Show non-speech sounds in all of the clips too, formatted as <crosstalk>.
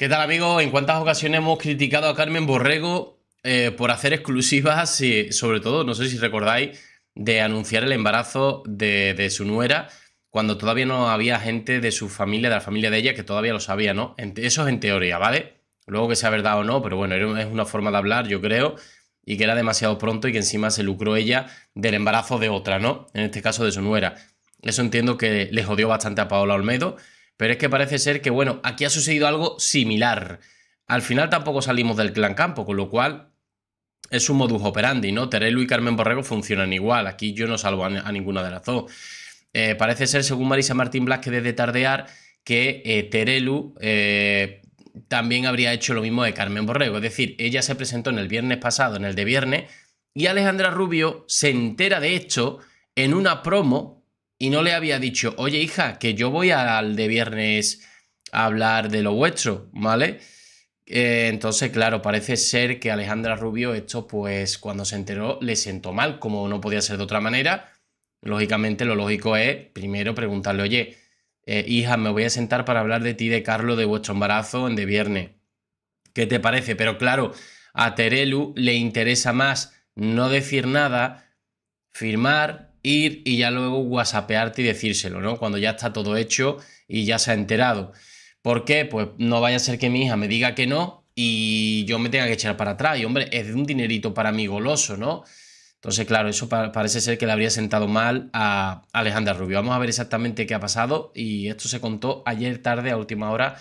¿Qué tal amigos? En cuántas ocasiones hemos criticado a Carmen Borrego eh, por hacer exclusivas, y, sobre todo, no sé si recordáis, de anunciar el embarazo de, de, su nuera cuando todavía no había gente de su familia, de la familia de ella, que todavía lo sabía, ¿no? eso es en teoría, ¿vale? Luego que sea verdad o no, pero bueno, es una forma de hablar, yo creo, y que era demasiado pronto y que encima se lucró ella del embarazo de otra, ¿no? En este caso de su nuera. Eso entiendo que le jodió bastante a Paola Olmedo pero es que parece ser que, bueno, aquí ha sucedido algo similar. Al final tampoco salimos del clan campo, con lo cual es un modus operandi, ¿no? Terelu y Carmen Borrego funcionan igual. Aquí yo no salvo a, ninguna de las dos. Eh, parece ser, según Marisa Martín que desde Tardear, que eh, Terelu eh, también habría hecho lo mismo de Carmen Borrego. Es decir, ella se presentó en el viernes pasado, en el de viernes, y Alejandra Rubio se entera de hecho en una promo y no le había dicho, oye hija, que yo voy al de viernes a hablar de lo vuestro, ¿vale? Eh, entonces, claro, parece ser que Alejandra Rubio esto, pues cuando se enteró, le sentó mal, como no podía ser de otra manera. Lógicamente, lo lógico es primero preguntarle, oye, eh, hija, me voy a sentar para hablar de ti, de Carlos, de vuestro embarazo en de viernes. ¿Qué te parece? Pero claro, a Terelu le interesa más no decir nada, firmar, ir y ya luego whatsappearte y decírselo, ¿no? Cuando ya está todo hecho y ya se ha enterado. ¿Por qué? Pues no vaya a ser que mi hija me diga que no y yo me tenga que echar para atrás. Y hombre, es de un dinerito para mí goloso, ¿no? Entonces, claro, eso parece ser que le habría sentado mal a Alejandra Rubio. Vamos a ver exactamente qué ha pasado y esto se contó ayer tarde a última hora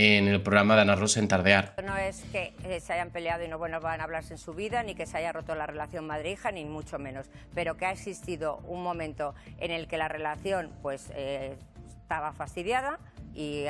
en el programa de Ana Rosa en Tardear. No es que eh, se hayan peleado y no bueno, van a hablarse en su vida, ni que se haya roto la relación madre-hija, ni mucho menos, pero que ha existido un momento en el que la relación pues, eh, estaba fastidiada y,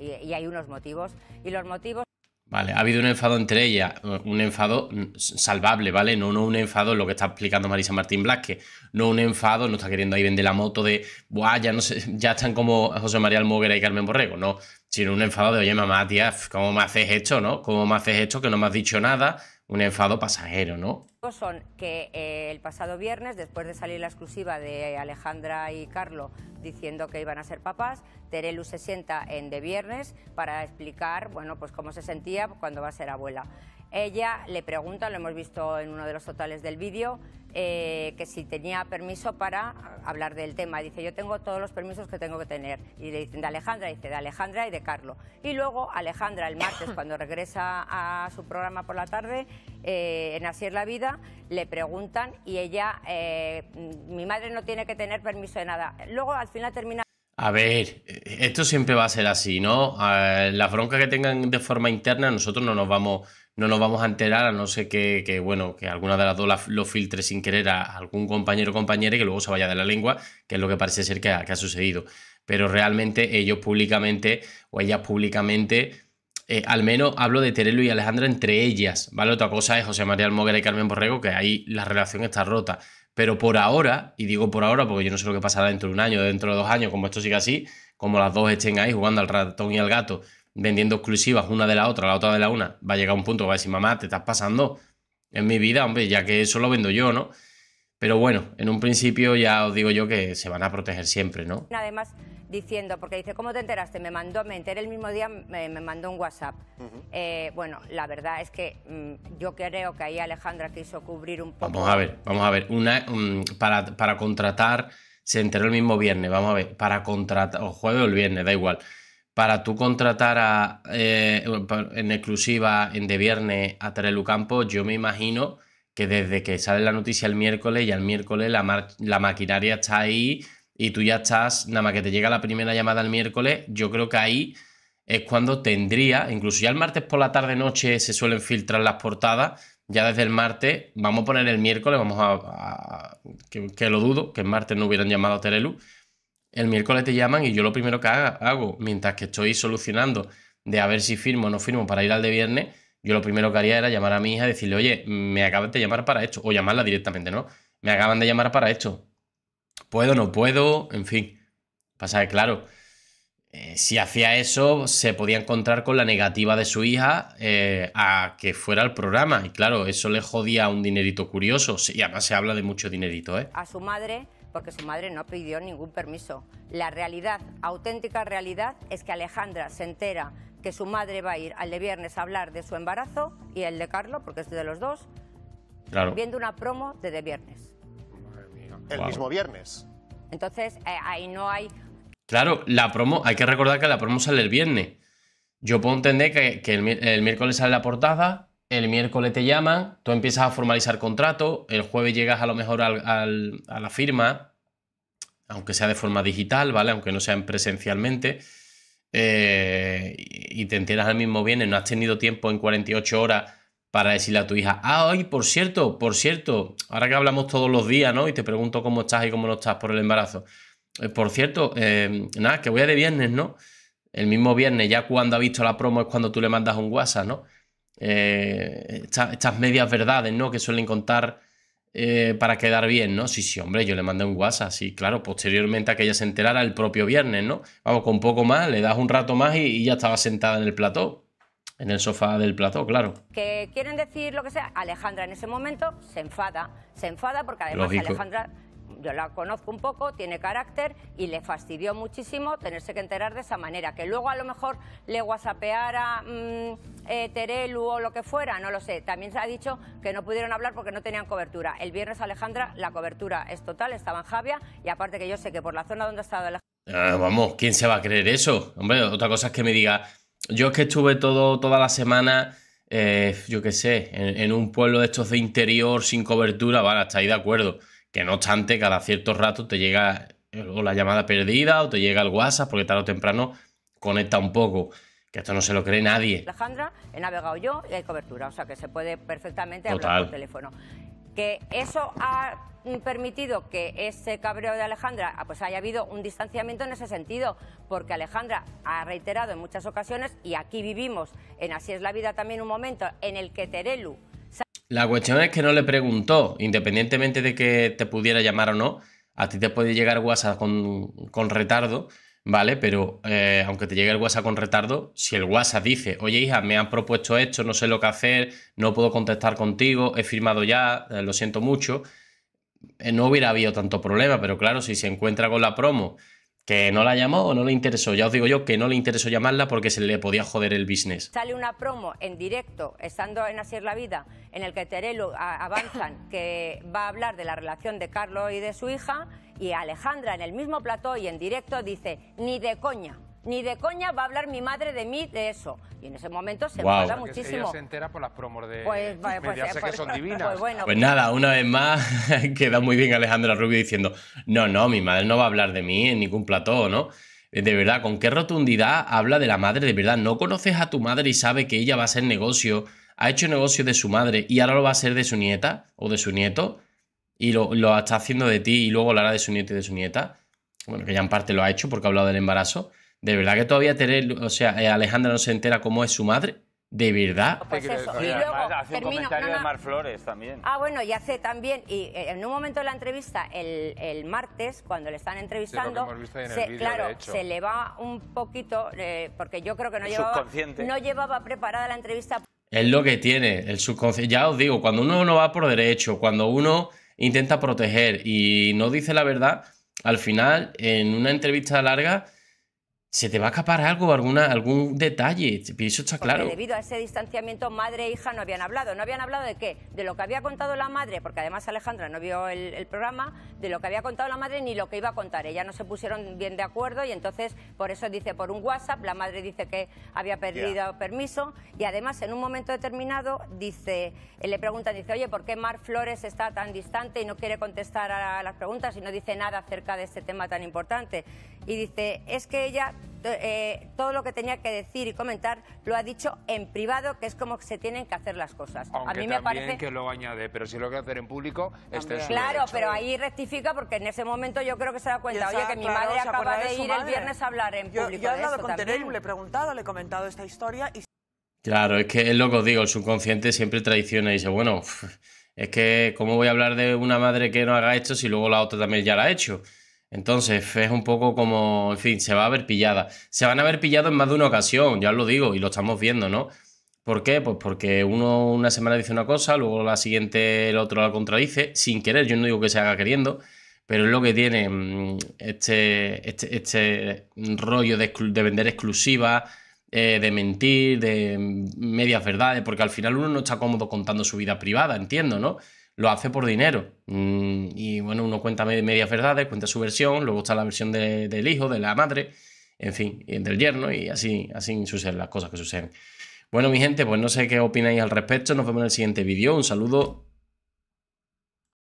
y hay unos motivos. Y los motivos. Vale, ha habido un enfado entre ellas, un enfado salvable, ¿vale? No, un enfado, lo que está explicando Marisa Martín Blasque, no un enfado, no está queriendo ahí vender la moto de, buah, ya no sé, <laughs> ya están como José María Almoguera y Carmen Borrego, no, sino un enfado de, oye, mamá, tía, ¿cómo me haces esto, no? ¿Cómo me haces esto que no me has dicho nada? Un enfado pasajero, ¿no? son que eh, el pasado viernes, después de salir la exclusiva de Alejandra y Carlo diciendo que iban a ser papás, Terelu se sienta en De Viernes para explicar, pues cómo se sentía cuando va a ser abuela. Ella le pregunta, lo hemos visto en uno de los totales del vídeo, eh, que si tenía permiso para hablar del tema. Dice, yo tengo todos los permisos que tengo que tener. Y le dicen de Alejandra, dice de Alejandra y de Carlos. Y luego Alejandra el martes, cuando regresa a su programa por la tarde, eh, en Así es la vida, le preguntan y ella, eh, mi madre no tiene que tener permiso de nada. Luego al final termina... A ver, esto siempre va a ser así, ¿no? Las broncas que tengan de forma interna, nosotros no nos vamos no nos vamos a enterar a no ser que, bueno, que alguna de las dos lo filtre sin querer a algún compañero o compañera y que luego se vaya de la lengua, que es lo que parece ser que ha, sucedido. Pero realmente ellos públicamente o ellas públicamente, eh, al menos hablo de Terelu y Alejandra entre ellas, ¿vale? Otra cosa es José María y Carmen Borrego, que ahí la relación está rota. Pero por ahora, y digo por ahora porque yo no sé lo que pasará dentro de un año, dentro de dos años, como esto siga así, como las dos estén ahí jugando al ratón y al gato vendiendo exclusivas una de la otra, la otra de la una, va a llegar un punto que va a decir, mamá, te estás pasando en mi vida, hombre, ya que eso lo vendo yo, ¿no? Pero bueno, en un principio ya os digo yo que se van a proteger siempre, ¿no? Además, diciendo, porque dice, ¿cómo te enteraste? Me mandó, me enteré el mismo día, me, mandó un WhatsApp. Eh, bueno, la verdad es que mm, yo creo que ahí Alejandra quiso cubrir un poco. Vamos a ver, vamos a ver. Una, mm, para, para contratar, se enteró el mismo viernes, vamos a ver, para contratar, o jueves o el viernes, da igual para tú contratar eh, en exclusiva en de viernes a Terelu Campos, yo me imagino que desde que sale la noticia el miércoles y al miércoles la, maquinaria está ahí y tú ya estás, nada más que te llega la primera llamada el miércoles, yo creo que ahí es cuando tendría, incluso ya el martes por la tarde noche se suelen filtrar las portadas, ya desde el martes, vamos a poner el miércoles, vamos a, que, que, lo dudo, que el martes no hubieran llamado a Terelu, el miércoles te llaman y yo lo primero que hago, mientras que estoy solucionando de a ver si firmo o no firmo para ir al de viernes, yo lo primero que haría era llamar a mi hija y decirle, oye, me acaban de llamar para esto, o llamarla directamente, ¿no? Me acaban de llamar para esto. ¿Puedo no puedo? En fin. Pasa que, claro, eh, si hacía eso, se podía encontrar con la negativa de su hija eh, a que fuera al programa. Y claro, eso le jodía un dinerito curioso. Y además se habla de mucho dinerito, ¿eh? A su madre porque su madre no pidió ningún permiso. La realidad, auténtica realidad, es que Alejandra se entera que su madre va a ir al de viernes a hablar de su embarazo y el de Carlos, porque es de los dos, viendo una promo de de viernes. El mismo viernes. Entonces, eh, ahí no hay... Claro, la promo, hay que recordar que la promo sale el viernes. Yo puedo entender que, el miércoles sale la portada, el miércoles te llaman, tú empiezas a formalizar contrato, el jueves llegas a lo mejor a la firma, aunque sea de forma digital, ¿vale? Aunque no sean presencialmente, eh, y te enteras al mismo viernes, no has tenido tiempo en 48 horas para decirle a tu hija, ah, hoy, por cierto, por cierto, ahora que hablamos todos los días, ¿no? Y te pregunto cómo estás y cómo no estás por el embarazo. Eh, por cierto, eh, nada, que voy a de viernes, ¿no? El mismo viernes, ya cuando ha visto la promo es cuando tú le mandas un WhatsApp, ¿no? Eh, estas medias verdades, ¿no? Que suelen contar eh, para quedar bien, ¿no? Sí, sí, hombre, yo le mandé un WhatsApp, sí, claro, posteriormente a que ella se enterara el propio viernes, ¿no? Vamos, con poco más, le das un rato más y, ya estaba sentada en el plató, en el sofá del plató, claro. Que quieren decir lo que sea, Alejandra en ese momento se enfada, se enfada porque además Alejandra yo la conozco un poco, tiene carácter y le fastidió muchísimo tenerse que enterar de esa manera. Que luego a lo mejor le whatsappeara mm, eh, Terelu o lo que fuera, no lo sé. También se ha dicho que no pudieron hablar porque no tenían cobertura. El viernes, Alejandra, la cobertura es total, estaba en Javia y aparte que yo sé que por la zona donde ha estado Alejandra... Ah, vamos, ¿quién se va a creer eso? Hombre, otra cosa es que me diga, yo es que estuve todo, toda la semana... Eh, yo qué sé, en, un pueblo de estos de interior sin cobertura, vale, está ahí de acuerdo que no obstante, cada cierto rato te llega eh, o la llamada perdida o te llega el WhatsApp, porque tarde o temprano conecta un poco. Que esto no se lo cree nadie. Alejandra, he navegado yo y hay cobertura, o sea que se puede perfectamente hablar por teléfono. Que eso ha permitido que ese cabreo de Alejandra ah, pues haya habido un distanciamiento en ese sentido, porque Alejandra ha reiterado en muchas ocasiones, y aquí vivimos en Así es la vida también un momento en el que Terelu la cuestión es que no le preguntó, independientemente de que te pudiera llamar o no, a ti te puede llegar WhatsApp con, con retardo, ¿vale? Pero eh, aunque te llegue el WhatsApp con retardo, si el WhatsApp dice, oye hija, me han propuesto esto, no sé lo que hacer, no puedo contestar contigo, he firmado ya, eh, lo siento mucho, eh, no hubiera habido tanto problema, pero claro, si se encuentra con la promo que no la llamó o no le interesó. Ya os digo yo que no le interesó llamarla porque se le podía joder el business. Sale una promo en directo, estando en Así la vida, en el que Terelu avanzan <laughs> que va a hablar de la relación de Carlos y de su hija, y Alejandra en el mismo plató y en directo dice, ni de coña ni de coña va a hablar mi madre de mí de eso. Y en ese momento se wow. muchísimo. se entera por las promos pues, pues, pues nada, una vez más <laughs> queda muy bien Alejandra Rubio diciendo, no, no, mi madre no va a hablar de mí en ningún plató, ¿no? Eh, de verdad, con qué rotundidad habla de la madre, de verdad, no conoces a tu madre y sabe que ella va a ser negocio, ha hecho negocio de su madre y ahora lo va a hacer de su nieta o de su nieto y lo, lo está haciendo de ti y luego lo hará de su nieto y de su nieta. Bueno, que ya en parte lo ha hecho porque ha hablado del embarazo. ¿De verdad que todavía o sea, eh, Alejandra no se entera cómo es su madre? ¿De verdad? Pues y luego, hace un comentario de Mar Flores también. Ah, bueno, y hace también, y eh, en un momento de la entrevista, el, martes, cuando le están entrevistando, claro, se le va un poquito, eh, porque yo creo que no llevaba, no llevaba preparada la entrevista. Es lo que tiene, el subconsciente. Ya os digo, cuando uno no va por derecho, cuando uno intenta proteger y no dice la verdad, al final, en una entrevista larga se te va a escapar algo, alguna, algún detalle, eso está claro. debido a ese distanciamiento, madre e hija no habían hablado. ¿No habían hablado de qué? De lo que había contado la madre, porque además Alejandra no vio el, programa, de lo que había contado la madre ni lo que iba a contar. Ella no se pusieron bien de acuerdo y entonces, por eso dice por un WhatsApp, la madre dice que había perdido permiso y además en un momento determinado dice, eh, le preguntan, dice, oye, ¿por qué Mar Flores está tan distante y no quiere contestar a las preguntas y no dice nada acerca de este tema tan importante? y dice, es que ella eh, todo lo que tenía que decir y comentar lo ha dicho en privado, que es como que se tienen que hacer las cosas. a mí me parece que lo añade, pero si lo que hacer en público, este es Claro, pero ahí rectifica porque en ese momento yo creo que se da cuenta, oye, que mi madre acaba de, ir el viernes a hablar en público. Yo he hablado con Tenerife, le he preguntado, le he comentado esta historia y Claro, es que es lo que os digo, el subconsciente siempre traiciona y dice, bueno, <laughs> es que ¿cómo voy a hablar de una madre que no haga esto si luego la otra también ya la ha hecho? Entonces es un poco como, en fin, se va a ver pillada. Se van a ver pillado en más de una ocasión, ya os lo digo y lo estamos viendo, ¿no? ¿Por qué? Pues porque uno una semana dice una cosa, luego la siguiente el otro la contradice, sin querer, yo no digo que se haga queriendo, pero es lo que tiene mm, este, este, este, rollo de, vender exclusiva, eh, de mentir, de mm, medias verdades, porque al final uno no está cómodo contando su vida privada, entiendo, ¿no? lo hace por dinero. Mm. Y bueno, uno cuenta medias verdades, cuenta su versión, luego está la versión del hijo, de la madre, en fin, del yerno, y así, así suceden las cosas que suceden. Bueno, mi gente, pues no sé qué opináis al respecto. Nos vemos en el siguiente vídeo. Un saludo